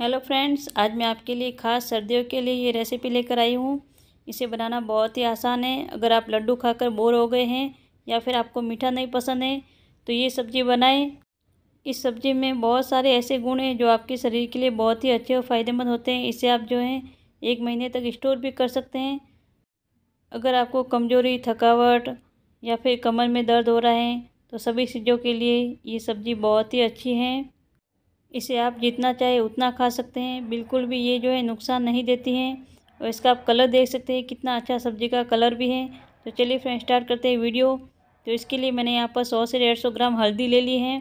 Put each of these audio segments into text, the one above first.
hello friends आज मैं आपके लिए खास सर्दियों के लिए ये रेसिपी लेकर आई हूँ इसे बनाना बहुत ही आसान है अगर आप लड्डू खाकर बोर हो गए हैं या फिर आपको मीठा नहीं पसंद है तो ये सब्ज़ी बनाएं इस सब्ज़ी में बहुत सारे ऐसे गुण हैं जो आपके शरीर के लिए बहुत ही अच्छे और फ़ायदेमंद होते हैं इसे आप जो हैं एक महीने तक स्टोर भी कर सकते हैं अगर आपको कमज़ोरी थकावट या फिर कमर में दर्द हो रहा है तो सभी चीज़ों के लिए ये सब्ज़ी बहुत ही अच्छी है इसे आप जितना चाहे उतना खा सकते हैं बिल्कुल भी ये जो है नुकसान नहीं देती हैं और इसका आप कलर देख सकते हैं कितना अच्छा सब्जी का कलर भी है तो चलिए फ्रेंड स्टार्ट करते हैं वीडियो तो इसके लिए मैंने यहाँ पर सौ से डेढ़ सौ ग्राम हल्दी ले ली है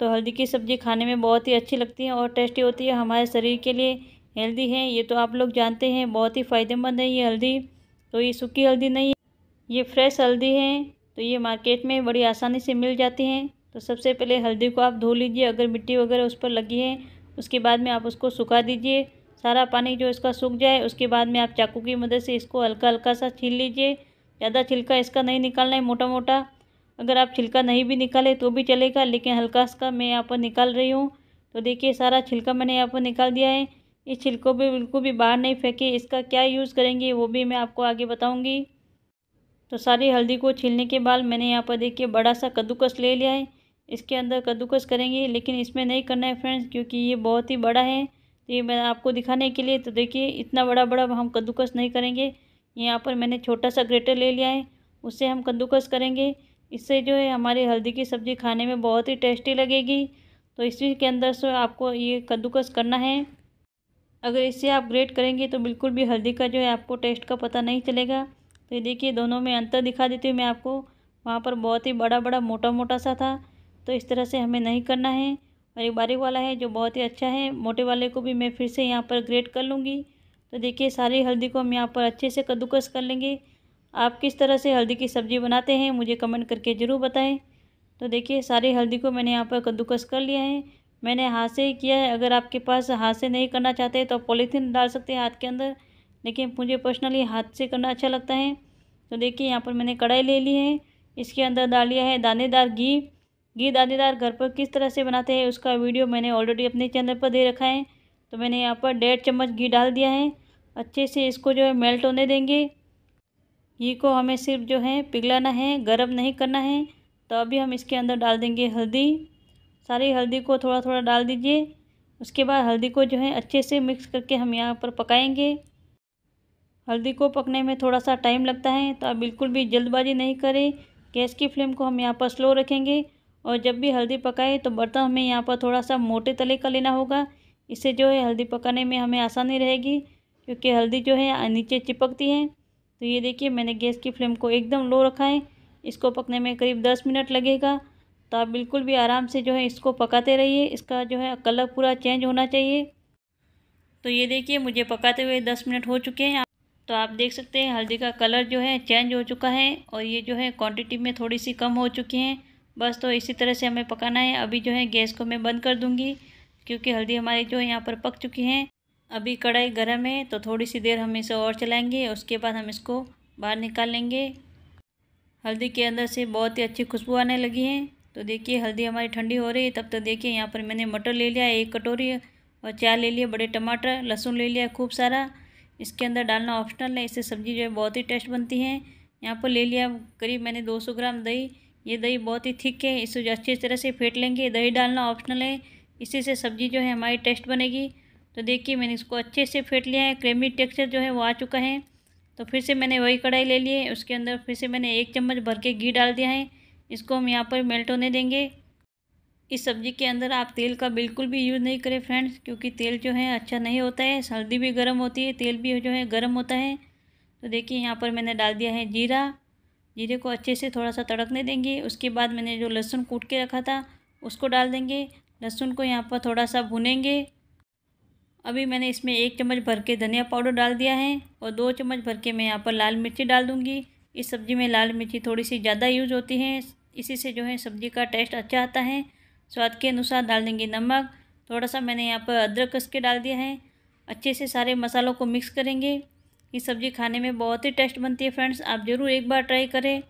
तो हल्दी की सब्ज़ी खाने में बहुत ही अच्छी लगती है और टेस्टी होती है हमारे शरीर के लिए हेल्दी है ये तो आप लोग जानते हैं बहुत ही फ़ायदेमंद है ये हल्दी तो ये सूखी हल्दी नहीं है ये फ्रेश हल्दी है तो ये मार्केट में बड़ी आसानी से मिल जाती हैं तो सबसे पहले हल्दी को आप धो लीजिए अगर मिट्टी वगैरह उस पर लगी है उसके बाद में आप उसको सुखा दीजिए सारा पानी जो इसका सूख जाए उसके बाद में आप चाकू की मदद से इसको हल्का हल्का सा छील लीजिए ज़्यादा छिलका इसका नहीं निकालना है मोटा मोटा अगर आप छिलका नहीं भी निकाले तो भी चलेगा लेकिन हल्का सा मैं यहाँ पर निकाल रही हूँ तो देखिए सारा छिलका मैंने यहाँ पर निकाल दिया है इस छिलको भी बिल्कुल भी बाहर नहीं फेंके इसका क्या यूज़ करेंगे वो भी मैं आपको आगे बताऊँगी तो सारी हल्दी को छीलने के बाद मैंने यहाँ पर देखिए बड़ा सा कद्दूकस ले लिया है इसके अंदर कद्दूकस करेंगे लेकिन इसमें नहीं करना है फ्रेंड्स क्योंकि ये बहुत ही बड़ा है तो ये मैं आपको दिखाने के लिए तो देखिए इतना बड़ा बड़ा हम कद्दूकस नहीं करेंगे यहाँ पर मैंने छोटा सा ग्रेटर ले लिया है उससे हम कद्दूकस करेंगे इससे जो है हमारी हल्दी की सब्ज़ी खाने में बहुत ही टेस्टी लगेगी तो इसी के अंदर से आपको ये कद्दूकस करना है अगर इससे आप ग्रेट करेंगे तो बिल्कुल भी हल्दी का जो है आपको टेस्ट का पता नहीं चलेगा तो ये देखिए दोनों में अंतर दिखा देती हूँ मैं आपको वहाँ पर बहुत ही बड़ा बड़ा मोटा मोटा सा था तो इस तरह से हमें नहीं करना है और एक बारीक वाला है जो बहुत ही अच्छा है मोटे वाले को भी मैं फिर से यहाँ पर ग्रेट कर लूँगी तो देखिए सारी हल्दी को हम यहाँ पर अच्छे से कद्दूकस कर लेंगे आप किस तरह से हल्दी की सब्ज़ी बनाते हैं मुझे कमेंट करके ज़रूर बताएं तो देखिए सारी हल्दी को मैंने यहाँ पर कद्दूकस कर लिया है मैंने हाथ से ही किया है अगर आपके पास हाथ से नहीं करना चाहते तो आप पॉलीथीन डाल सकते हैं हाथ के अंदर लेकिन मुझे पर्सनली हाथ से करना अच्छा लगता है तो देखिए यहाँ पर मैंने कढ़ाई ले ली है इसके अंदर डाल लिया है दानेदार घी घी दानेदार घर पर किस तरह से बनाते हैं उसका वीडियो मैंने ऑलरेडी अपने चैनल पर दे रखा है तो मैंने यहाँ पर डेढ़ चम्मच घी डाल दिया है अच्छे से इसको जो है मेल्ट होने देंगे घी को हमें सिर्फ जो है पिघलाना है गर्म नहीं करना है तो अभी हम इसके अंदर डाल देंगे हल्दी सारी हल्दी को थोड़ा थोड़ा डाल दीजिए उसके बाद हल्दी को जो है अच्छे से मिक्स करके हम यहाँ पर पकाएंगे हल्दी को पकने में थोड़ा सा टाइम लगता है तो आप बिल्कुल भी जल्दबाजी नहीं करें गैस की फ्लेम को हम यहाँ पर स्लो रखेंगे और जब भी हल्दी पकाए तो बर्तन हमें यहाँ पर थोड़ा सा मोटे तले का लेना होगा इससे जो है हल्दी पकाने में हमें आसानी रहेगी क्योंकि हल्दी जो है नीचे चिपकती है तो ये देखिए मैंने गैस की फ्लेम को एकदम लो रखा है इसको पकने में करीब दस मिनट लगेगा तो आप बिल्कुल भी आराम से जो है इसको पकाते रहिए इसका जो है कलर पूरा चेंज होना चाहिए तो ये देखिए मुझे पकाते हुए दस मिनट हो चुके हैं तो आप देख सकते हैं हल्दी का कलर जो है चेंज हो चुका है और ये जो है क्वांटिटी में थोड़ी सी कम हो चुकी हैं बस तो इसी तरह से हमें पकाना है अभी जो है गैस को मैं बंद कर दूँगी क्योंकि हल्दी हमारी जो यहाँ पर पक चुकी है अभी कढ़ाई गर्म है तो थोड़ी सी देर हम इसे और चलाएंगे उसके बाद हम इसको बाहर निकाल लेंगे हल्दी के अंदर से बहुत ही अच्छी खुशबू आने लगी है तो देखिए हल्दी हमारी ठंडी हो रही है तब तक तो देखिए यहाँ पर मैंने मटर ले लिया एक कटोरी और चार ले लिया बड़े टमाटर लहसुन ले लिया खूब सारा इसके अंदर डालना ऑप्शनल है इससे सब्ज़ी जो है बहुत ही टेस्ट बनती है यहाँ पर ले लिया करीब मैंने 200 ग्राम दही ये दही बहुत ही थिक है इसे अच्छी तरह से फेंट लेंगे दही डालना ऑप्शनल है इसी से सब्ज़ी जो है हमारी टेस्ट बनेगी तो देखिए मैंने इसको अच्छे से फेंट लिया है क्रेमी टेक्सचर जो है वो आ चुका है तो फिर से मैंने वही कढ़ाई ले ली है उसके अंदर फिर से मैंने एक चम्मच भर के घी डाल दिया है इसको हम यहाँ पर मेल्ट होने देंगे इस सब्ज़ी के अंदर आप तेल का बिल्कुल भी यूज़ नहीं करें फ्रेंड्स क्योंकि तेल जो है अच्छा नहीं होता है सर्दी भी गर्म होती है तेल भी जो है गर्म होता है तो देखिए यहाँ पर मैंने डाल दिया है जीरा जीरे को अच्छे से थोड़ा सा तड़कने देंगे उसके बाद मैंने जो लहसुन कूट के रखा था उसको डाल देंगे लहसुन को यहाँ पर थोड़ा सा भुनेंगे अभी मैंने इसमें एक चम्मच भर के धनिया पाउडर डाल दिया है और दो चम्मच भर के मैं यहाँ पर लाल मिर्ची डाल दूँगी इस सब्ज़ी में लाल मिर्ची थोड़ी सी ज़्यादा यूज होती है इसी से जो है सब्ज़ी का टेस्ट अच्छा आता है स्वाद के अनुसार डाल देंगे नमक थोड़ा सा मैंने यहाँ पर अदरक कस के डाल दिया है अच्छे से सारे मसालों को मिक्स करेंगे ये सब्ज़ी खाने में बहुत ही टेस्ट बनती है फ्रेंड्स आप ज़रूर एक बार ट्राई करें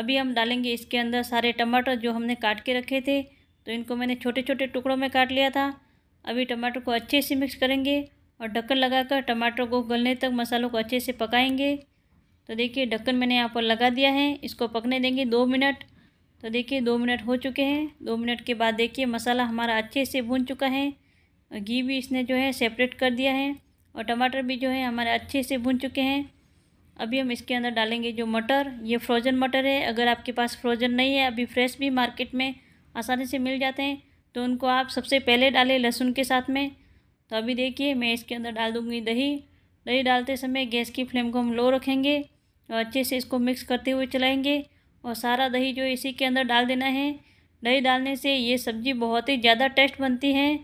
अभी हम डालेंगे इसके अंदर सारे टमाटर जो हमने काट के रखे थे तो इनको मैंने छोटे छोटे टुकड़ों में काट लिया था अभी टमाटर को अच्छे से मिक्स करेंगे और ढक्कन लगाकर टमाटर को गलने तक मसालों को अच्छे से पकाएंगे तो देखिए ढक्कन मैंने यहाँ पर लगा दिया है इसको पकने देंगे दो मिनट तो देखिए दो मिनट हो चुके हैं दो मिनट के बाद देखिए मसाला हमारा अच्छे से भून चुका है घी भी इसने जो है सेपरेट कर दिया है और टमाटर भी जो है हमारे अच्छे से भुन चुके हैं अभी हम इसके अंदर डालेंगे जो मटर ये फ्रोज़न मटर है अगर आपके पास फ्रोज़न नहीं है अभी फ्रेश भी मार्केट में आसानी से मिल जाते हैं तो उनको आप सबसे पहले डालें लहसुन के साथ में तो अभी देखिए मैं इसके अंदर डाल दूँगी दही दही डालते समय गैस की फ्लेम को हम लो रखेंगे और अच्छे से इसको मिक्स करते हुए चलाएँगे और सारा दही जो इसी के अंदर डाल देना है दही डालने से ये सब्ज़ी बहुत ही ज़्यादा टेस्ट बनती है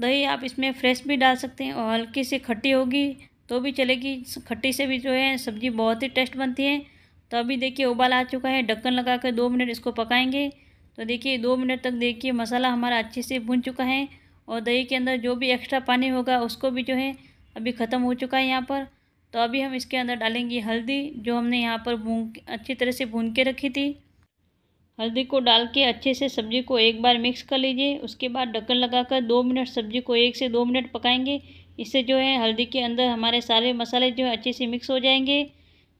दही आप इसमें फ्रेश भी डाल सकते हैं और हल्की सी खट्टी होगी तो भी चलेगी खट्टी से भी जो है सब्ज़ी बहुत ही टेस्ट बनती है तो अभी देखिए उबाल आ चुका है ढक्कन लगा कर दो मिनट इसको पकाएंगे तो देखिए दो मिनट तक देखिए मसाला हमारा अच्छे से भुन चुका है और दही के अंदर जो भी एक्स्ट्रा पानी होगा उसको भी जो है अभी ख़त्म हो चुका है यहाँ पर तो अभी हम इसके अंदर डालेंगे हल्दी जो हमने यहाँ पर भून अच्छी तरह से भून के रखी थी हल्दी को डाल के अच्छे से सब्जी को एक बार मिक्स कर लीजिए उसके बाद ढक्कन लगाकर दो मिनट सब्जी को एक से दो मिनट पकाएंगे इससे जो है हल्दी के अंदर हमारे सारे मसाले जो है अच्छे से मिक्स हो जाएंगे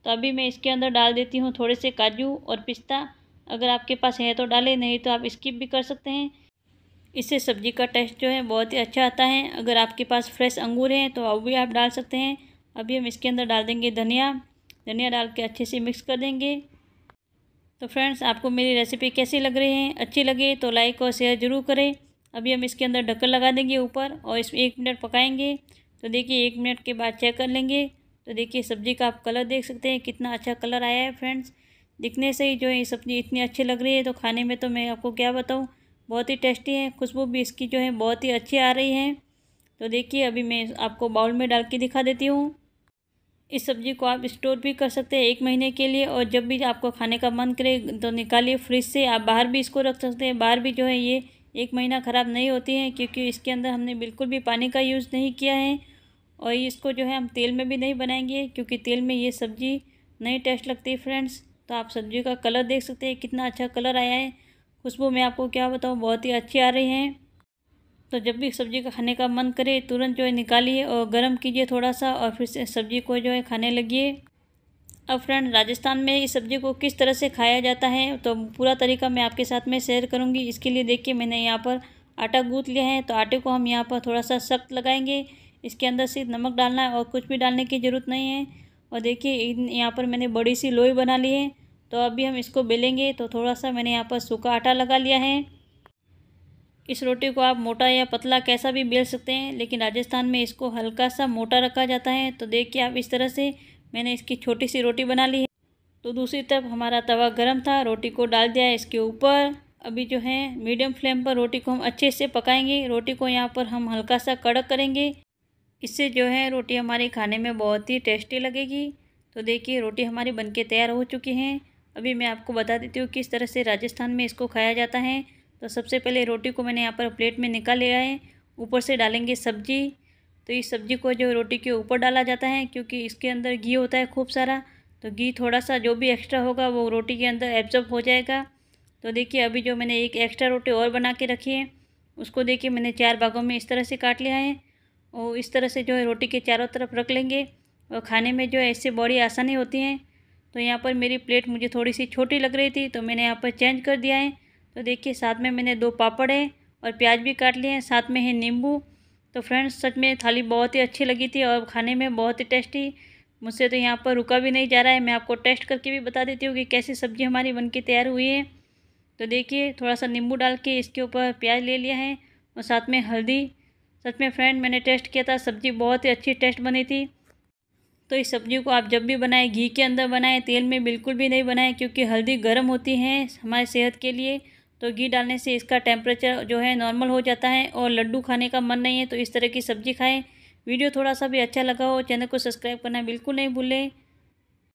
तो अभी मैं इसके अंदर डाल देती हूँ थोड़े से काजू और पिस्ता अगर आपके पास है तो डालें नहीं तो आप स्किप भी कर सकते हैं इससे सब्जी का टेस्ट जो है बहुत ही अच्छा आता है अगर आपके पास फ्रेश अंगूर हैं तो वो भी आप डाल सकते हैं अभी हम इसके अंदर डाल देंगे धनिया धनिया डाल के अच्छे से मिक्स कर देंगे तो फ्रेंड्स आपको मेरी रेसिपी कैसी लग रही है अच्छी लगे तो लाइक और शेयर ज़रूर करें अभी हम इसके अंदर ढक्कन लगा देंगे ऊपर और इसमें एक मिनट पकाएंगे तो देखिए एक मिनट के बाद चेक कर लेंगे तो देखिए सब्ज़ी का आप कलर देख सकते हैं कितना अच्छा कलर आया है फ्रेंड्स दिखने से ही जो है सब्ज़ी इतनी अच्छी लग रही है तो खाने में तो मैं आपको क्या बताऊँ बहुत ही टेस्टी है खुशबू भी इसकी जो है बहुत ही अच्छी आ रही है तो देखिए अभी मैं आपको बाउल में डाल के दिखा देती हूँ इस सब्ज़ी को आप स्टोर भी कर सकते हैं एक महीने के लिए और जब भी आपको खाने का मन करे तो निकालिए फ्रिज से आप बाहर भी इसको रख सकते हैं बाहर भी जो है ये एक महीना ख़राब नहीं होती है क्योंकि इसके अंदर हमने बिल्कुल भी पानी का यूज़ नहीं किया है और इसको जो है हम तेल में भी नहीं बनाएंगे क्योंकि तेल में ये सब्ज़ी नहीं टेस्ट लगती फ्रेंड्स तो आप सब्ज़ी का कलर देख सकते हैं कितना अच्छा कलर आया है खुशबू मैं आपको क्या बताऊँ बहुत ही अच्छी आ रही हैं तो जब भी सब्ज़ी का खाने का मन करे तुरंत जो है निकालिए और गर्म कीजिए थोड़ा सा और फिर से सब्ज़ी को जो है खाने लगिए अब फ्रेंड राजस्थान में इस सब्ज़ी को किस तरह से खाया जाता है तो पूरा तरीका मैं आपके साथ में शेयर करूँगी इसके लिए देखिए मैंने यहाँ पर आटा गूँथ लिया है तो आटे को हम यहाँ पर थोड़ा सा सख्त लगाएँगे इसके अंदर से नमक डालना है और कुछ भी डालने की ज़रूरत नहीं है और देखिए यहाँ पर मैंने बड़ी सी लोई बना ली है तो अभी हम इसको बेलेंगे तो थोड़ा सा मैंने यहाँ पर सूखा आटा लगा लिया है इस रोटी को आप मोटा या पतला कैसा भी बेल सकते हैं लेकिन राजस्थान में इसको हल्का सा मोटा रखा जाता है तो देखिए आप इस तरह से मैंने इसकी छोटी सी रोटी बना ली है तो दूसरी तरफ हमारा तवा गर्म था रोटी को डाल दिया इसके ऊपर अभी जो है मीडियम फ्लेम पर रोटी को हम अच्छे से पकाएंगे रोटी को यहाँ पर हम हल्का सा कड़क करेंगे इससे जो है रोटी हमारे खाने में बहुत ही टेस्टी लगेगी तो देखिए रोटी हमारी बनके तैयार हो चुकी हैं अभी मैं आपको बता देती हूँ किस तरह से राजस्थान में इसको खाया जाता है तो सबसे पहले रोटी को मैंने यहाँ पर प्लेट में निकाल लिया है ऊपर से डालेंगे सब्जी तो इस सब्जी को जो रोटी के ऊपर डाला जाता है क्योंकि इसके अंदर घी होता है खूब सारा तो घी थोड़ा सा जो भी एक्स्ट्रा होगा वो रोटी के अंदर एब्जॉर्ब हो जाएगा तो देखिए अभी जो मैंने एक एक्स्ट्रा रोटी और बना के रखी है उसको देखिए मैंने चार भागों में इस तरह से काट लिया है और इस तरह से जो है रोटी के चारों तरफ रख लेंगे और खाने में जो है इससे बड़ी आसानी होती है तो यहाँ पर मेरी प्लेट मुझे थोड़ी सी छोटी लग रही थी तो मैंने यहाँ पर चेंज कर दिया है तो देखिए साथ में मैंने दो पापड़ है और प्याज भी काट लिए हैं साथ में है नींबू तो फ्रेंड्स सच में थाली बहुत ही अच्छी लगी थी और खाने में बहुत ही टेस्टी मुझसे तो यहाँ पर रुका भी नहीं जा रहा है मैं आपको टेस्ट करके भी बता देती हूँ कि कैसी सब्ज़ी हमारी बन के तैयार हुई है तो देखिए थोड़ा सा नींबू डाल के इसके ऊपर प्याज ले लिया है और साथ में हल्दी सच में फ्रेंड मैंने टेस्ट किया था सब्ज़ी बहुत ही अच्छी टेस्ट बनी थी तो इस सब्ज़ी को आप जब भी बनाएं घी के अंदर बनाएं तेल में बिल्कुल भी नहीं बनाएं क्योंकि हल्दी गर्म होती है हमारे सेहत के लिए तो घी डालने से इसका टेम्परेचर जो है नॉर्मल हो जाता है और लड्डू खाने का मन नहीं है तो इस तरह की सब्ज़ी खाएँ वीडियो थोड़ा सा भी अच्छा लगा हो चैनल को सब्सक्राइब करना बिल्कुल नहीं भूलें